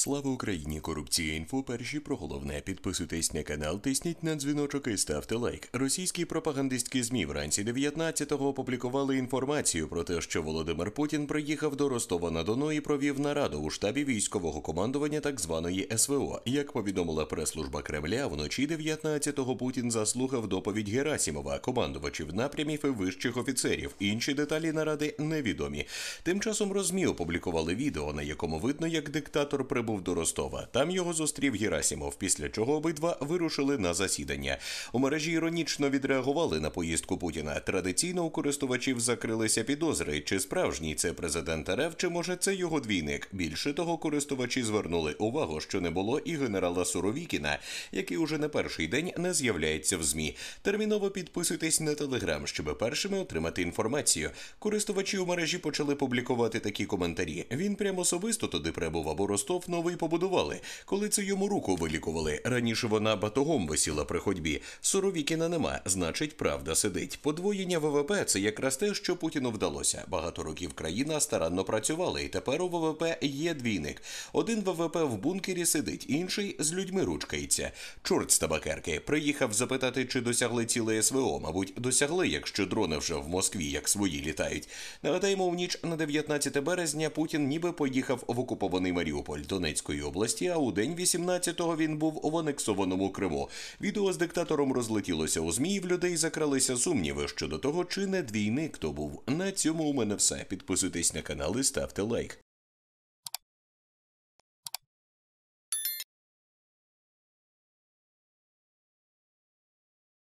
Слава Україні! Корупція інфо перші про головне. Підписуйтесь на канал, тисніть на дзвіночок і ставте лайк. Російські пропагандистські змі вранці 19-го опублікували інформацію про те, що Володимир Путін приїхав до Ростова на Дону і провів нараду у штабі військового командування так званої СВО. Як повідомила прес-служба Кремля, вночі 19-го Путін заслухав доповідь Герасімова, командувачів напрямів і вищих офіцерів. Інші деталі наради невідомі. Тим часом розмі опублікували відео, на якому видно, як диктатор при прибув до Ростова. Там його зустрів Герасімов, після чого обидва вирушили на засідання. У мережі іронічно відреагували на поїздку Путіна. Традиційно у користувачів закрилися підозри, чи справжній це президент РФ, чи може це його двійник. Більше того, користувачі звернули увагу, що не було і генерала Суровікіна, який уже на перший день не з'являється в змі. Терміново підписуйтесь на телеграм, щоб першими отримати інформацію. Користувачі у мережі почали публікувати такі коментарі. Він прямо особисто туди прибув або Ростов. Ну, новий побудували, коли це йому руку вилікували. Раніше вона батогом висіла при ходьбі. Соровікіна нема, значить, правда сидить. Подвоєння ВВП це якраз те, що Путіну вдалося. Багато років країна старанно працювала, і тепер у ВВП є двійник. Один ВВП в бункері сидить, інший з людьми ручкається. Чорт з табакерки приїхав запитати, чи досягли ціле СВО. Мабуть, досягли, якщо дрони вже в Москві, як свої літають. Нагадаємо, в ніч на 19 березня Путін ніби поїхав в окупований Маріуполь. Донець. Донецької області, а у день 18-го він був в анексованому Криму. Відео з диктатором розлетілося у змі. В людей закралися сумніви щодо того, чи не двійник то був. На цьому у мене все. Підписуйтесь на канал і ставте лайк.